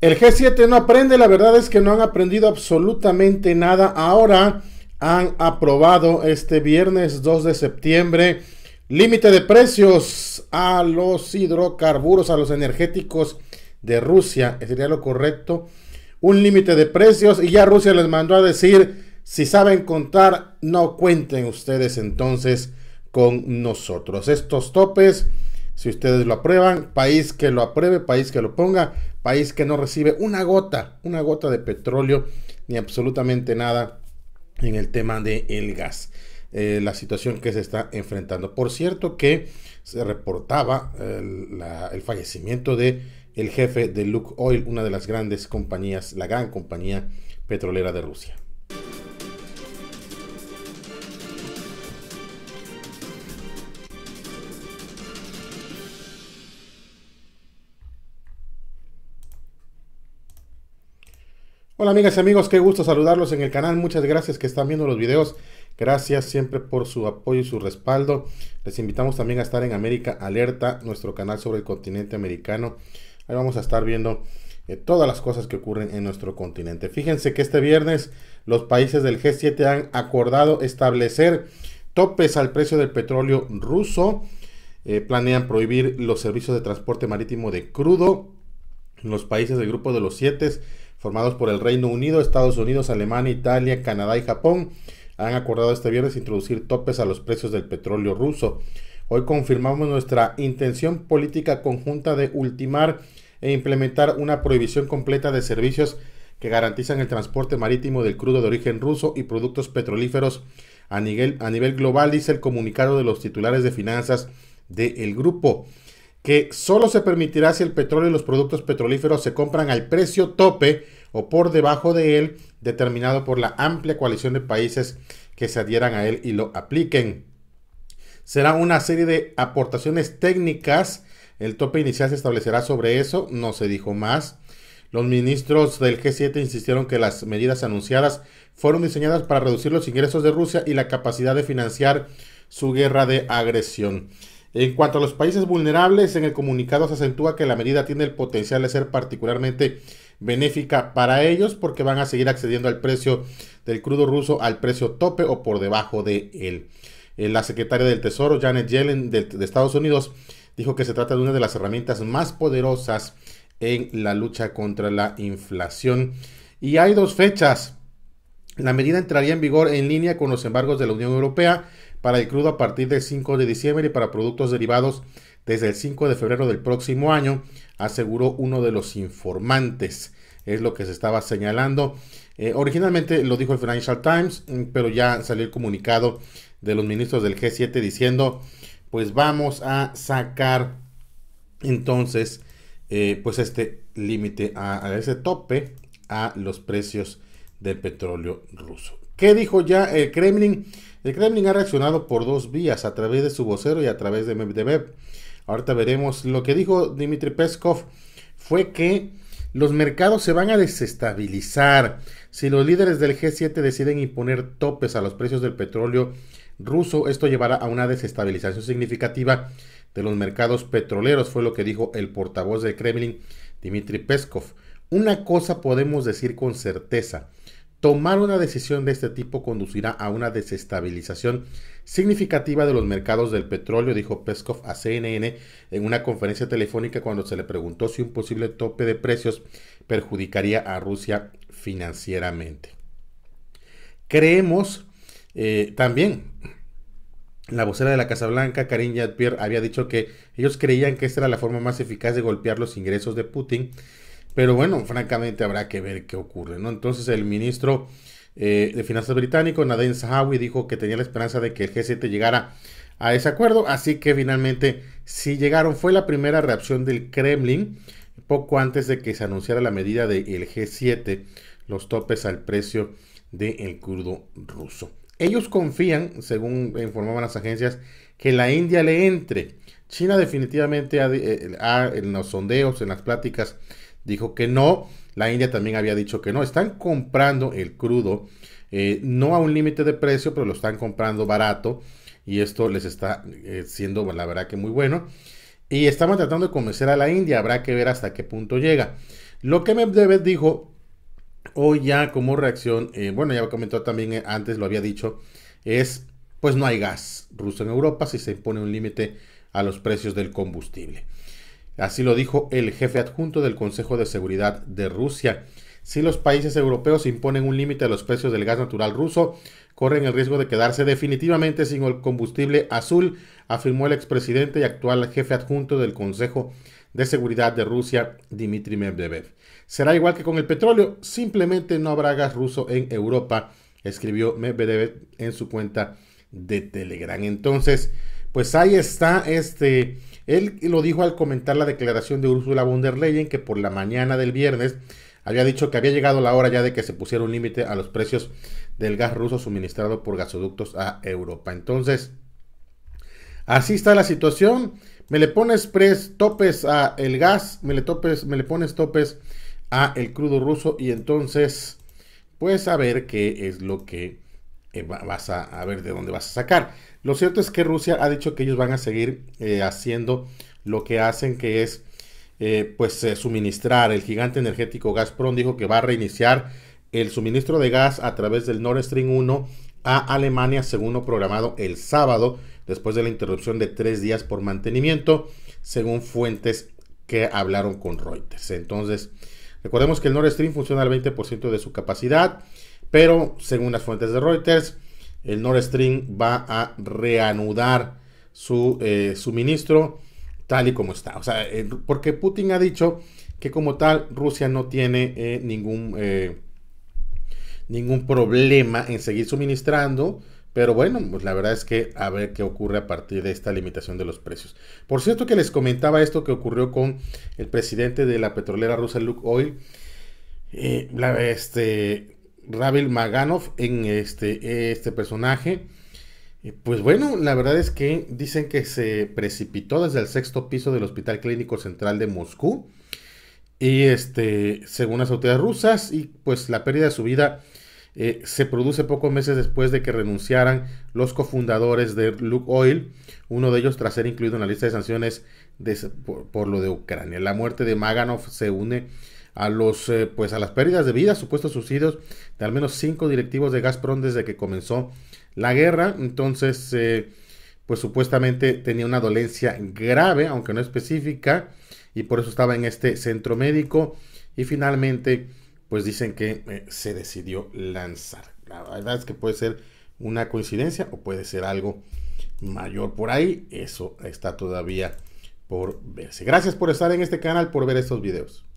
El G7 no aprende, la verdad es que no han aprendido absolutamente nada. Ahora han aprobado este viernes 2 de septiembre límite de precios a los hidrocarburos, a los energéticos de Rusia, sería lo correcto. Un límite de precios y ya Rusia les mandó a decir, si saben contar, no cuenten ustedes entonces con nosotros. Estos topes si ustedes lo aprueban, país que lo apruebe, país que lo ponga, país que no recibe una gota, una gota de petróleo, ni absolutamente nada en el tema del gas. Eh, la situación que se está enfrentando. Por cierto que se reportaba el fallecimiento de el jefe de Luke Oil, una de las grandes compañías, la gran compañía petrolera de Rusia. Hola amigas y amigos, qué gusto saludarlos en el canal. Muchas gracias que están viendo los videos. Gracias siempre por su apoyo y su respaldo. Les invitamos también a estar en América Alerta, nuestro canal sobre el continente americano. Ahí vamos a estar viendo eh, todas las cosas que ocurren en nuestro continente. Fíjense que este viernes los países del G7 han acordado establecer topes al precio del petróleo ruso. Eh, planean prohibir los servicios de transporte marítimo de crudo. Los países del grupo de los siete formados por el Reino Unido, Estados Unidos, Alemania, Italia, Canadá y Japón, han acordado este viernes introducir topes a los precios del petróleo ruso. Hoy confirmamos nuestra intención política conjunta de ultimar e implementar una prohibición completa de servicios que garantizan el transporte marítimo del crudo de origen ruso y productos petrolíferos a nivel, global, dice el comunicado de los titulares de finanzas del grupo que solo se permitirá si el petróleo y los productos petrolíferos se compran al precio tope o por debajo de él, determinado por la amplia coalición de países que se adhieran a él y lo apliquen. Será una serie de aportaciones técnicas. El tope inicial se establecerá sobre eso, no se dijo más. Los ministros del G7 insistieron que las medidas anunciadas fueron diseñadas para reducir los ingresos de Rusia y la capacidad de financiar su guerra de agresión. En cuanto a los países vulnerables, en el comunicado se acentúa que la medida tiene el potencial de ser particularmente benéfica para ellos porque van a seguir accediendo al precio del crudo ruso al precio tope o por debajo de él. Eh, la secretaria del Tesoro, Janet Yellen, de, de Estados Unidos, dijo que se trata de una de las herramientas más poderosas en la lucha contra la inflación. Y hay dos fechas. La medida entraría en vigor en línea con los embargos de la Unión Europea para el crudo a partir del 5 de diciembre y para productos derivados desde el 5 de febrero del próximo año, aseguró uno de los informantes. Es lo que se estaba señalando. Eh, originalmente lo dijo el Financial Times, mm, pero ya salió el comunicado de los ministros del G7 diciendo, pues vamos a sacar entonces eh, pues este límite, a ese tope a los precios del petróleo ruso. ¿Qué dijo ya el Kremlin? El Kremlin ha reaccionado por dos vías, a través de su vocero y a través de Medvedev. Ahorita veremos. Lo que dijo Dmitry Peskov fue que los mercados se van a desestabilizar si los líderes del G7 deciden imponer topes a los precios del petróleo ruso. Esto llevará a una desestabilización significativa de los mercados petroleros, fue lo que dijo el portavoz del Kremlin, Dmitry Peskov. Una cosa podemos decir con certeza, Tomar una decisión de este tipo conducirá a una desestabilización significativa de los mercados del petróleo, dijo Peskov a CNN en una conferencia telefónica cuando se le preguntó si un posible tope de precios perjudicaría a Rusia financieramente. Creemos eh, también, la vocera de la Casa Blanca, Karine Jean-Pierre, había dicho que ellos creían que esta era la forma más eficaz de golpear los ingresos de Putin pero bueno, francamente habrá que ver qué ocurre, ¿no? Entonces el ministro eh, de Finanzas británico, Nadine Sahawi, dijo que tenía la esperanza de que el G7 llegara a ese acuerdo, así que finalmente sí llegaron. Fue la primera reacción del Kremlin poco antes de que se anunciara la medida del G7, los topes al precio del de crudo ruso. Ellos confían, según informaban las agencias, que la India le entre. China definitivamente ha, eh, en los sondeos, en las pláticas, dijo que no. La India también había dicho que no. Están comprando el crudo, eh, no a un límite de precio, pero lo están comprando barato. Y esto les está eh, siendo, la verdad, que muy bueno. Y estamos tratando de convencer a la India. Habrá que ver hasta qué punto llega. Lo que Medvedev dijo hoy ya como reacción, eh, bueno, ya comentó también antes, lo había dicho, es pues no hay gas ruso en Europa si se impone un límite a los precios del combustible. Así lo dijo el jefe adjunto del Consejo de Seguridad de Rusia. Si los países europeos imponen un límite a los precios del gas natural ruso, corren el riesgo de quedarse definitivamente sin el combustible azul, afirmó el expresidente y actual jefe adjunto del Consejo de Seguridad de Rusia, Dmitry Medvedev. Será igual que con el petróleo, simplemente no habrá gas ruso en Europa, escribió Medvedev en su cuenta de Telegram. Entonces, pues ahí está este él lo dijo al comentar la declaración de Ursula von der Leyen que por la mañana del viernes había dicho que había llegado la hora ya de que se pusiera un límite a los precios del gas ruso suministrado por gasoductos a Europa. Entonces, así está la situación. Me le pones topes a el gas, me le, topes, me le pones topes a el crudo ruso y entonces, pues a ver qué es lo que eh, vas a ver de dónde vas a sacar. Lo cierto es que Rusia ha dicho que ellos van a seguir eh, haciendo lo que hacen, que es eh, pues eh, suministrar. El gigante energético Gazprom dijo que va a reiniciar el suministro de gas a través del Nord Stream 1 a Alemania, según lo programado el sábado, después de la interrupción de tres días por mantenimiento, según fuentes que hablaron con Reuters. Entonces, recordemos que el Nord Stream funciona al 20% de su capacidad, pero según las fuentes de Reuters, el Nord Stream va a reanudar su eh, suministro tal y como está. O sea, eh, porque Putin ha dicho que como tal Rusia no tiene eh, ningún, ningún problema en seguir suministrando. Pero bueno, pues la verdad es que a ver qué ocurre a partir de esta limitación de los precios. Por cierto que les comentaba esto que ocurrió con el presidente de la petrolera rusa Luke Hoy. La, este, Ravil Maganov en este, este personaje. Pues bueno, la verdad es que dicen que se precipitó desde el sexto piso del Hospital Clínico Central de Moscú. Y este, según las autoridades rusas, y pues la pérdida de su vida eh, se produce pocos meses después de que renunciaran los cofundadores de Oil, uno de ellos tras ser incluido en la lista de sanciones por, por, lo de Ucrania. La muerte de Maganov se une a los eh, pues a las pérdidas de vida, supuestos suicidios de al menos cinco directivos de Gazprom desde que comenzó la guerra. Entonces, eh, pues supuestamente tenía una dolencia grave, aunque no específica, y por eso estaba en este centro médico. Y finalmente, pues dicen que eh, se decidió lanzar. La verdad es que puede ser una coincidencia o puede ser algo mayor por ahí. Eso está todavía por verse. Gracias por estar en este canal, por ver estos videos.